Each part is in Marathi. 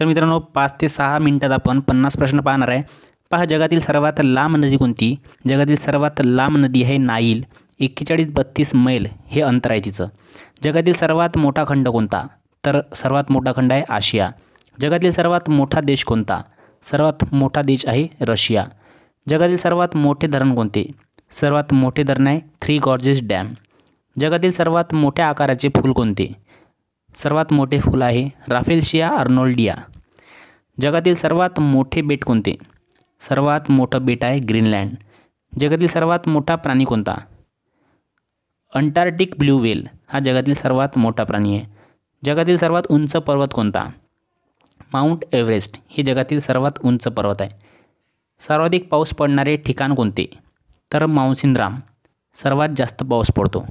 तर मित्रांनो पाच ते सहा मिनटात आपण पन्नास प्रश्न पाहणार आहे पहा जगातील सर्वात लांब नदी कोणती जगातील सर्वात लांब नदी आहे नाईल एक्केचाळीस बत्तीस मैल हे अंतर आहे तिचं जगातील सर्वात मोठा खंड कोणता तर सर्वात मोठा खंड आहे आशिया जगातील सर्वात मोठा देश कोणता सर्वात मोठा देश आहे रशिया जगातील सर्वात मोठे धरण कोणते सर्वात मोठे धरण आहे थ्री गॉर्जेस डॅम जगातील सर्वात मोठ्या आकाराचे फूल कोणते सर्वात मोठे फूल आहे राफेलशिया अर्नोल्डिया जगातील सर्वात मोठे बेट कोणते सर्वात मोठं बेट आहे ग्रीनलँड जगातील सर्वात मोठा प्राणी कोणता अंटार्क्टिक ब्ल्यू व्हेल हा जगातील सर्वात मोठा प्राणी आहे जगातील सर्वात उंच पर्वत कोणता माउंट एव्हरेस्ट हे जगातील सर्वात उंच पर्वत आहे सर्वाधिक पाऊस पडणारे ठिकाण कोणते तर माउसिंद्राम सर्वात जास्त पाऊस पडतो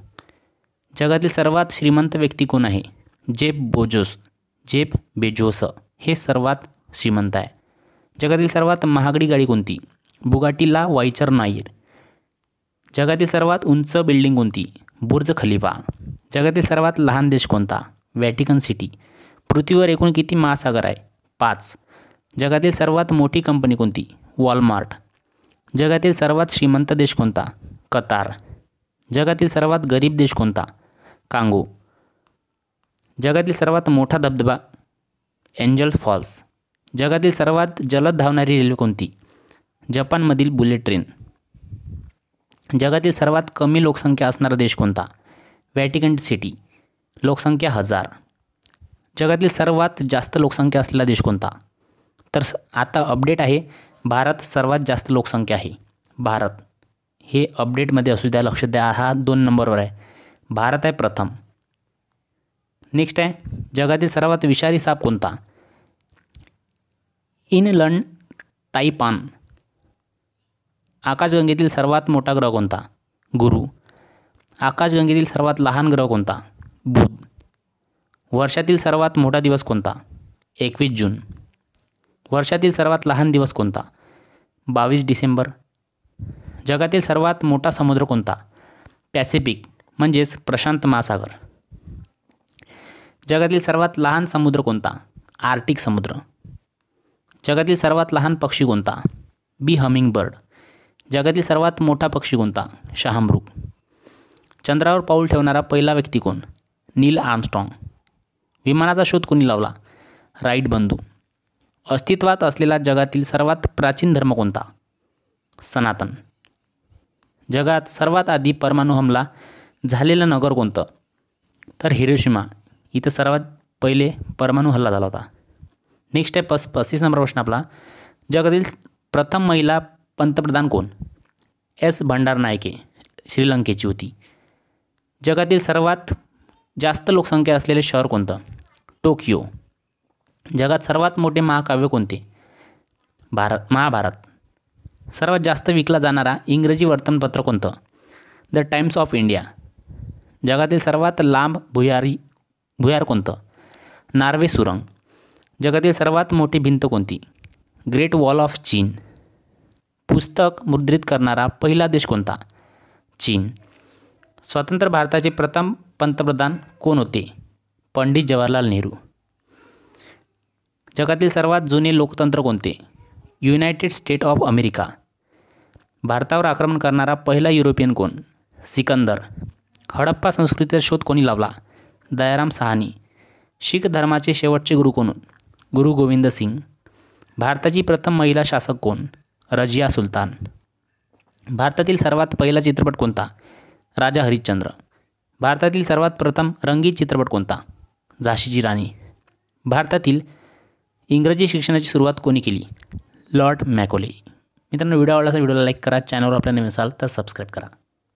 जगातील सर्वात श्रीमंत व्यक्ती कोण आहे जेब बोजोस जेब बेजोस हे सर्वात श्रीमंत आहे जगातील सर्वात महागडी गाडी कोणती बुगाटीला वायचर नाईर जगातील सर्वात उंच बिल्डिंग कोणती बुर्ज खलिफा जगातील सर्वात लहान देश कोणता वॅटिकन सिटी पृथ्वीवर एकूण किती महासागर आहे पाच जगातील सर्वात मोठी कंपनी कोणती वॉलमार्ट जगातील सर्वात श्रीमंत देश कोणता कतार जगातील सर्वात गरीब देश कोणता कांगो जगातील सर्वात मोठा धबधबा एंजल फॉल्स जगातील सर्वात जलद धावणारी रेल्वे कोणती जपानमधील बुलेट ट्रेन जगातील सर्वात कमी लोकसंख्या असणारा देश कोणता वॅटिकन सिटी लोकसंख्या हजार जगातील सर्वात जास्त लोकसंख्या असलेला देश कोणता तर आता अपडेट आहे भारत सर्वात जास्त लोकसंख्या आहे भारत हे अपडेटमध्ये असू द्या लक्ष द्या हा दोन नंबरवर आहे भारत आहे प्रथम नेक्स्ट आहे जगातील सर्वात विषारी साप कोणता इनलंड ताईपान आकाशगंगेतील सर्वात मोठा ग्रह कोणता गुरु आकाशगंगेतील सर्वात लहान ग्रह कोणता बुध वर्षातील सर्वात मोठा दिवस कोणता एकवीस जून वर्षातील सर्वात लहान दिवस कोणता बावीस डिसेंबर जगातील सर्वात मोठा समुद्र कोणता पॅसिफिक म्हणजेच प्रशांत महासागर जगातील सर्वात लहान समुद्र कोणता आर्टिक समुद्र जगातील सर्वात लहान पक्षी कोणता बी हमिंग बर्ड जगातील सर्वात मोठा पक्षी कोणता शहामृग चंद्रावर पाऊल ठेवणारा पहिला व्यक्ती कोण नील आर्मस्ट्रॉंग विमानाचा शोध कोणी लावला राईट बंधू अस्तित्वात असलेला जगातील सर्वात प्राचीन धर्म कोणता सनातन जगात सर्वात आधी परमाणू हमला झालेलं नगर कोणतं तर हिरोशिमा इथं सर्वात पहिले परमाणू हल्ला झाला होता नेक्स्ट आहे पस पस्तीस नंबर प्रश्न आपला जगातील प्रथम महिला पंतप्रधान कोण एस नायके श्रीलंकेची होती जगातील सर्वात जास्त लोकसंख्या असलेले शहर कोणतं टोकियो जगात सर्वात मोठे महाकाव्य कोणते भारत महाभारत सर्वात जास्त विकला जाणारा इंग्रजी वर्तमानपत्र कोणतं द टाइम्स ऑफ इंडिया जगातील सर्वात लांब भुयारी भुयार कोणतं नार्वे सुरंग जगातील सर्वात मोठी भिंत कोणती ग्रेट वॉल ऑफ चीन पुस्तक मुद्रित करणारा पहिला देश कोणता चीन स्वतंत्र भारताचे प्रथम पंतप्रधान कोण होते पंडित जवाहरलाल नेहरू जगातील सर्वात जुने लोकतंत्र कोणते युनायटेड स्टेट ऑफ अमेरिका भारतावर आक्रमण करणारा पहिला युरोपियन कोण सिकंदर हडप्पा संस्कृतीचा शोध कोणी लावला दयाराम सहानी शीख धर्माचे शेवटचे गुरु कोण गुरु गोविंद सिंग भारताची प्रथम महिला शासक कोण रजिया सुलतान भारतातील सर्वात पहिला चित्रपट कोणता राजा हरिश्चंद्र भारतातील सर्वात प्रथम रंगीत चित्रपट कोणता झाशीची राणी भारतातील इंग्रजी शिक्षणाची सुरुवात कोणी केली लॉर्ड मॅकोले मित्रांनो व्हिडिओ आवडला असा व्हिडिओला लाईक करा चॅनलवर आपल्या नवीन तर सबस्क्राईब करा